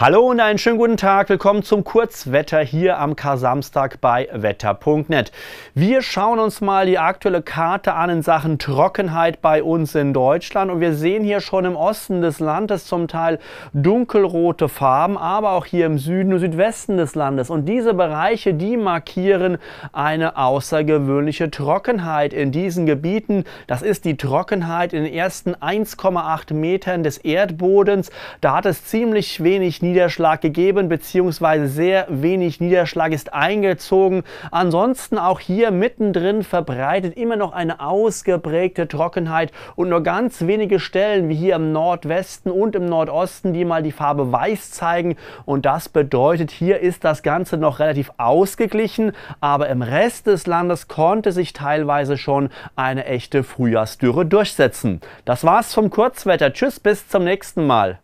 Hallo und einen schönen guten Tag. Willkommen zum Kurzwetter hier am Kar-Samstag bei wetter.net. Wir schauen uns mal die aktuelle Karte an in Sachen Trockenheit bei uns in Deutschland und wir sehen hier schon im Osten des Landes zum Teil dunkelrote Farben, aber auch hier im Süden und Südwesten des Landes und diese Bereiche, die markieren eine außergewöhnliche Trockenheit in diesen Gebieten. Das ist die Trockenheit in den ersten 1,8 Metern des Erdbodens. Da hat es ziemlich wenig Niederschlag Niederschlag gegeben, beziehungsweise sehr wenig Niederschlag ist eingezogen. Ansonsten auch hier mittendrin verbreitet immer noch eine ausgeprägte Trockenheit und nur ganz wenige Stellen, wie hier im Nordwesten und im Nordosten, die mal die Farbe weiß zeigen. Und das bedeutet, hier ist das Ganze noch relativ ausgeglichen, aber im Rest des Landes konnte sich teilweise schon eine echte Frühjahrsdürre durchsetzen. Das war's vom Kurzwetter. Tschüss, bis zum nächsten Mal.